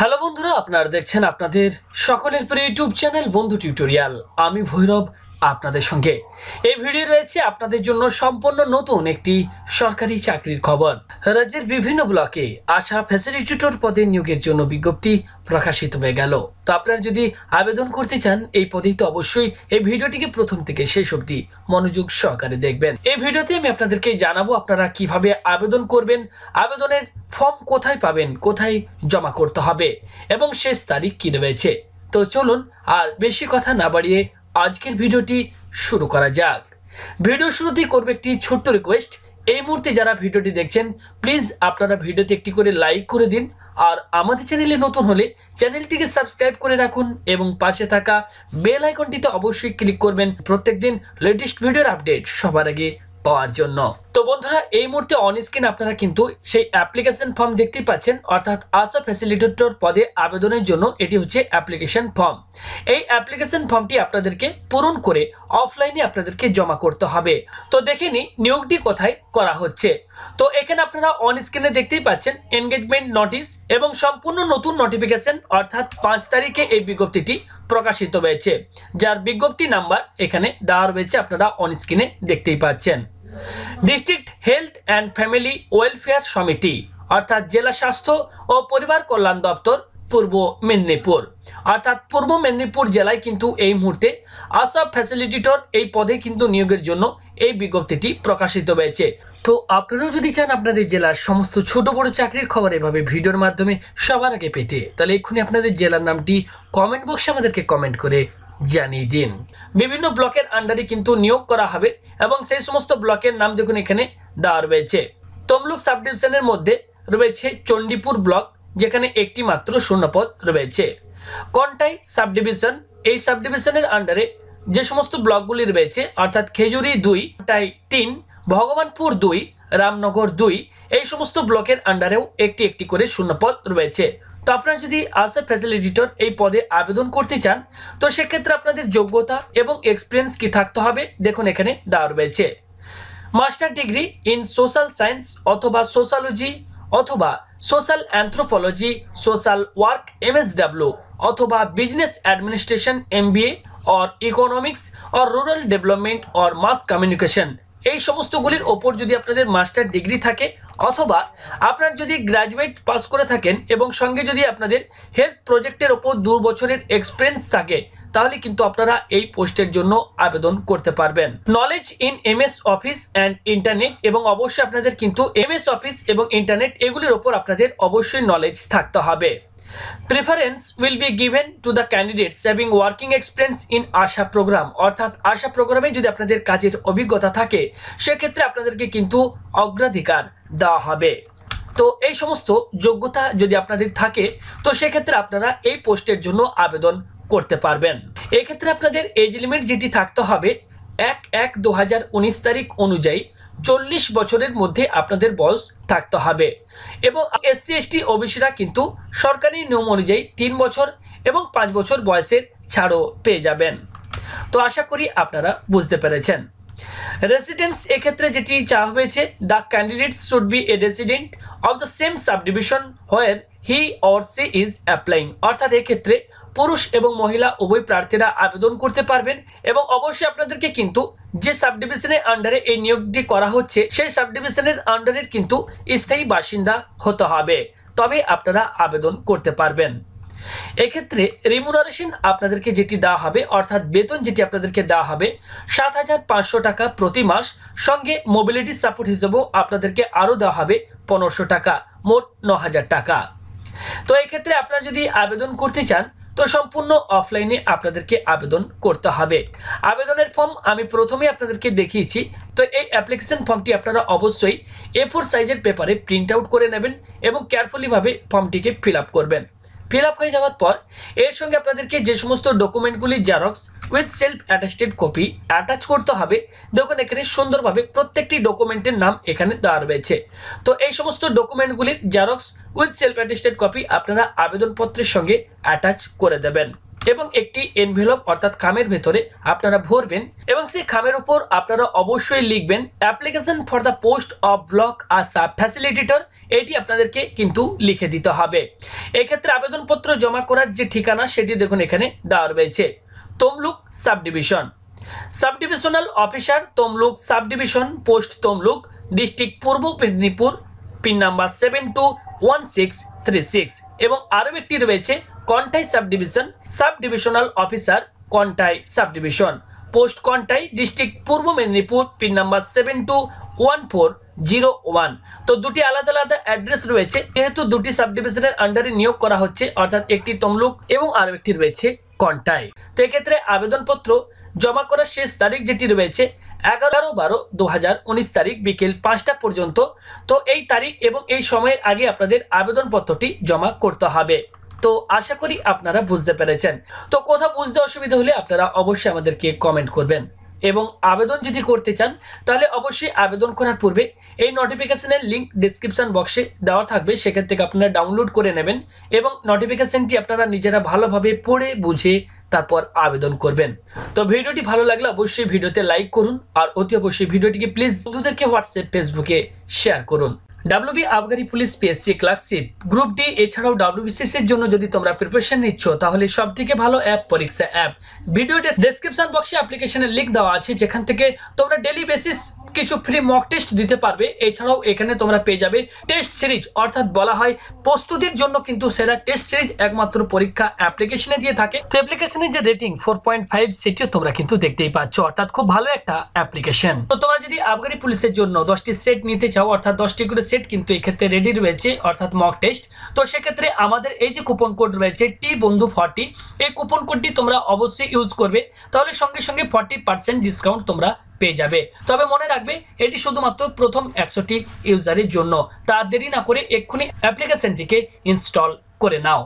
hello বন্ধুরা আপনারা দেখছেন আপনাদের সকলের প্রিয় ইউটিউব চ্যানেল বন্ধু টিউটোরিয়াল আমি ভৈরব আপনাদের সঙ্গে এই ভিডিও রয়েছে আপনাদের জন্য সম্পূর্ণ নতুন একটি সরকারি চাকরির খবর রাজ্যের বিভিন্ন ব্লকে আশা ফ্যাসিলিটেটর পদে নিয়োগের জন্য বিজ্ঞপ্তি প্রকাশিত হয়ে গেল তো আপনারা যদি আবেদন করতে চান এই পদেই তো অবশ্যই এই ভিডিওটিকে প্রথম থেকে শেষ অবধি মনোযোগ সহকারে দেখবেন এই ভিডিওতে আমি আপনাদেরকে জানাবো আপনারা কিভাবে আবেদন করবেন আবেদনের ফর্ম কোথায় পাবেন কোথায় জমা করতে হবে এবং শেষ তারিখ কী রয়েছে তো চলুন আর বেশি কথা না বাড়িয়ে আজকের ভিডিওটি শুরু করা যাক ভিডিও শুরুতেই করবে একটি ছোট্ট রিকোয়েস্ট এই মুহূর্তে যারা ভিডিওটি দেখছেন প্লিজ আপনারা ভিডিওতে একটি করে লাইক করে দিন আর আমাদের চ্যানেলে নতুন হলে চ্যানেলটিকে সাবস্ক্রাইব করে রাখুন এবং পাশে থাকা বেল আইকনটিতে অবশ্যই ক্লিক করবেন প্রত্যেকদিন লেটেস্ট ভিডিওর আপডেট সবার আগে পাওয়ার জন্য তো বন্ধুরা এই মুহূর্তে অন স্ক্রিন আপনারা কিন্তু সেই অ্যাপ্লিকেশন ফর্ম দেখতেই পাচ্ছেন অর্থাৎ আশা ফ্যাসিলিটেটর পদে আবেদনের জন্য এটি হচ্ছে অ্যাপ্লিকেশন ফর্ম এই অ্যাপ্লিকেশন ফর্মটি আপনাদেরকে পূরণ করে অফলাইনে আপনাদেরকে জমা করতে হবে তো দেখে নি নিয়োগটি কোথায় করা হচ্ছে তো এখানে আপনারা অন স্ক্রিনে দেখতেই পাচ্ছেন এনগেজমেন্ট নোটিশ এবং সম্পূর্ণ নতুন নোটিফিকেশন অর্থাৎ পাঁচ তারিখে এই বিজ্ঞপ্তিটি প্রকাশিত হয়েছে যার বিজ্ঞপ্তি নাম্বার এখানে দেওয়া রয়েছে আপনারা অন স্ক্রিনে দেখতেই পাচ্ছেন district health and family welfare সমিতি অর্থাৎ জেলা স্বাস্থ্য ও পরিবার কল্যাণ দপ্তর পূর্ব মেদিনীপুর অর্থাৎ পূর্ব মেদিনীপুর জেলায় কিন্তু এই মুহূর্তে আশা ফ্যাসিলিটিটর এই পদে কিন্তু নিয়োগের জন্য এই বিজ্ঞপ্তিটি প্রকাশিত হয়েছে তো আপনারাও যদি চান আপনাদের জেলার সমস্ত ছোট বড় চাকরির খবর এভাবে ভিডিওর মাধ্যমে সবার আগে পেতে তাহলে এক্ষুনি আপনাদের জেলার নামটি কমেন্ট বক্সে আমাদেরকে কমেন্ট করে জানিয়ে দিন বিভিন্ন ব্লকের আন্ডারে কিন্তু নিয়োগ করা হবে এবং সেই সমস্ত ব্লকের নাম দেখুন এখানে দেওয়া রয়েছে তমলুক সাব ডিভিশনের মধ্যে রয়েছে চণ্ডীপুর ব্লক যেখানে একটি মাত্র শূন্যপদ রয়েছে কন্টাই সাব ডিভিশন এই সাব ডিভিশনের আন্ডারে যে সমস্ত ব্লকগুলি রয়েছে অর্থাৎ খেজুরি দুই টাই তিন ভগবানপুর দুই রামনগর দুই এই সমস্ত ব্লকের আন্ডারেও একটি একটি করে শূন্যপদ রয়েছে তো আপনারা যদি আসার ফ্যাসিলিটেটর এই পদে আবেদন করতে চান তো সেক্ষেত্রে আপনাদের যোগ্যতা এবং এক্সপিরিয়েন্স কি থাকতে হবে দেখুন এখানে দেওয়া রয়েছে master degree in social science অথবা সোশ্যালজি অথবা social anthropology social work MSW অথবা business administration MBA or economics or rural development or mass communication এই সমস্তগুলির ওপর যদি আপনাদের মাস্টার ডিগ্রি থাকে অথবা আপনার যদি গ্র্যাজুয়েট পাস করে থাকেন এবং সঙ্গে যদি আপনাদের হেলথ প্রজেক্টের ওপর দু বছরের এক্সপিরিয়েন্স থাকে তাহলে কিন্তু আপনারা এই পোস্টের জন্য আবেদন করতে পারবেন knowledge in M S office and internet এবং অবশ্যই আপনাদের কিন্তু এম এস অফিস এবং ইন্টারনেট এগুলির ওপর আপনাদের অবশ্যই নলেজ থাকতে হবে preference will be given to the candidate সেভিং working experience in ASHA program অর্থাৎ আশা প্রোগ্রামে যদি আপনাদের কাজের অভিজ্ঞতা থাকে সেক্ষেত্রে আপনাদেরকে কিন্তু অগ্রাধিকার দেওয়া হবে তো এই সমস্ত যোগ্যতা যদি আপনাদের থাকে তো সেক্ষেত্রে আপনারা এই পোস্টের জন্য আবেদন করতে পারবেন এক্ষেত্রে আপনাদের এজ লিমিট যেটি থাকতে হবে এক এক দু তারিখ অনুযায়ী চল্লিশ বছরের মধ্যে আপনাদের বয়স থাকতে হবে এবং এসসি এসটি ওবিসিরা কিন্তু সরকারি নিয়ম অনুযায়ী তিন বছর এবং পাঁচ বছর বয়সের ছাড়ও পেয়ে যাবেন তো আশা করি আপনারা বুঝতে পেরেছেন রেসিডেন্স এক্ষেত্রে যেটি চাওয়া হয়েছে the candidate should be a resident of the same subdivision where he or she is applying অর্থাৎ এক্ষেত্রে পুরুষ এবং মহিলা উভয় প্রার্থীরা আবেদন করতে পারবেন এবং অবশ্যই আপনাদেরকে কিন্তু যে সাবডিভিশনের আন্ডারে এই নিয়োগটি করা হচ্ছে সেই সাবডিভিশনের আন্ডারের কিন্তু স্থায়ী বাসিন্দা হতে হবে তবে আপনারা আবেদন করতে পারবেন এক্ষেত্রে রিমুনারেশন আপনাদেরকে যেটি দেওয়া হবে অর্থাৎ বেতন যেটি আপনাদেরকে দেওয়া হবে সাত হাজার পাঁচশো টাকা প্রতি মাস সঙ্গে মোবিলিটি সাপোর্ট হিসেবেও আপনাদেরকে আরও দেওয়া হবে পনেরোশো টাকা মোট ন হাজার টাকা তো এক্ষেত্রে আপনারা যদি আবেদন করতে চান তো সম্পূর্ণ অফলাইনে আপনাদেরকে আবেদন করতে হবে আবেদনের ফর্ম আমি প্রথমে আপনাদেরকে দেখিয়েছি তো এই অ্যাপ্লিকেশন ফর্মটি আপনারা অবশ্যই এ ফোর সাইজের পেপারে প্রিন্ট আউট করে নেবেন এবং কেয়ারফুলিভাবে ফর্মটিকে ফিল করবেন ফিল আপ হয়ে যাওয়ার পর এর সঙ্গে আপনাদেরকে যে সমস্ত ডকুমেন্টগুলি xerox with self attested copy attach করতে হবে দেখুন এখানে সুন্দরভাবে প্রত্যেকটি ডকুমেন্টের নাম এখানে দেওয়া রয়েছে তো এই সমস্ত ডকুমেন্টগুলির xerox with self attested copy আপনারা আবেদনপত্রের সঙ্গে অ্যাটাচ করে দেবেন এবং একটি এনভেলপ অর্থাৎ খামের ভেতরে আপনারা ভরবেন এবং সেই খামের উপর আপনারা অবশ্যই লিখবেন application for the post of block or sub facilitator এটি আপনাদেরকে কিন্তু লিখে দিতে হবে এক্ষেত্রে আবেদনপত্র জমা করার যে ঠিকানা সেটি দেখুন এখানে দেওয়া রয়েছে Tamluk sub division sub divisional officer Tamluk sub division post Tamluk district Purba Medinipur pin number seven two one six three six এবং আরও একটি রয়েছে Contai sub division sub divisional officer Contai sub division post Contai district Purba Medinipur pin number seven two one four zero one তো দুটি আলাদা আলাদা address রয়েছে যেহেতু দুটি সাব ডিভিশনের আন্ডারে নিয়োগ করা হচ্ছে অর্থাৎ একটি তমলুক এবং আরও একটি রয়েছে কন্টাই তো এক্ষেত্রে আবেদনপত্র জমা করার শেষ তারিখ যেটি রয়েছে এগারো বারো দু উনিশ তারিখ বিকেল পাঁচটা পর্যন্ত তো এই তারিখ এবং এই সময়ের আগে আপনাদের আবেদনপত্রটি জমা করতে হবে তো আশা করি আপনারা বুঝতে পেরেছেন তো কোথাও বুঝতে অসুবিধা হলে আপনারা অবশ্যই আমাদেরকে কমেন্ট করবেন এবং আবেদন যদি করতে চান তাহলে অবশ্যই আবেদন করার পূর্বে এই নোটিফিকেশনের লিঙ্ক ডিসক্রিপশান বক্সে দেওয়া থাকবে সেখান থেকে আপনারা ডাউনলোড করে নেবেন এবং নোটিফিকেশানটি আপনারা নিজেরা ভালোভাবে পড়ে বুঝে তারপর আবেদন করবেন তো ভিডিওটি ভালো লাগলে অবশ্যই ভিডিওতে লাইক করুন আর অতি অবশ্যই ভিডিওটিকে প্লিজ বন্ধুদেরকে হোয়াটসঅ্যাপ ফেসবুকে শেয়ার করুন ডাব্লিউবি আবগারি police PSC clerkship group D এছাড়াও ডাব্লিউবিসিসির জন্য যদি তোমরা প্রিপারেশন নিচ্ছ তাহলে সব থেকে ভালো অ্যাপ পরীক্ষা অ্যাপ ভিডিও ডেসক্রিপশন বক্সে অ্যাপ্লিকেশনের লিঙ্ক দেওয়া আছে যেখান থেকে তোমরা ডেলি বেসিস কিছু ফ্রি মক টেস্ট দিতে পারবে এছাড়াও এখানে তোমরা পেয়ে যাবে টেস্ট সিরিজ অর্থাৎ বলা হয় প্রস্তুতির জন্য কিন্তু সেরা টেস্ট সিরিজ একমাত্র পরীক্ষা অ্যাপ্লিকেশনে দিয়ে থাকে তো অ্যাপ্লিকেশনের যে রেটিং ফোর পয়েন্ট ফাইভ সেটিও তোমরা কিন্তু দেখতেই পাচ্ছ অর্থাৎ খুব ভালো একটা অ্যাপ্লিকেশন তো তোমরা যদি আবগারি পুলিশের জন্য দশটি সেট নিতে চাও অর্থাৎ দশটি করে সেট কিন্তু এক্ষেত্রে রেডি রয়েছে অর্থাৎ মক টেস্ট তো সেক্ষেত্রে আমাদের এই যে কুপন কোড রয়েছে টি বন্ধু ফর্টি এই কুপন কোডটি তোমরা অবশ্যই ইউজ করবে তাহলে সঙ্গে সঙ্গে ফর্টি পার্সেন্ট ডিসকাউন্ট তোমরা পেয়ে যাবে তবে মনে রাখবে এটি শুধুমাত্র প্রথম একশোটি ইউজারের জন্য তা দেরি না করে এক্ষুনি অ্যাপ্লিকেশনটিকে ইনস্টল করে নাও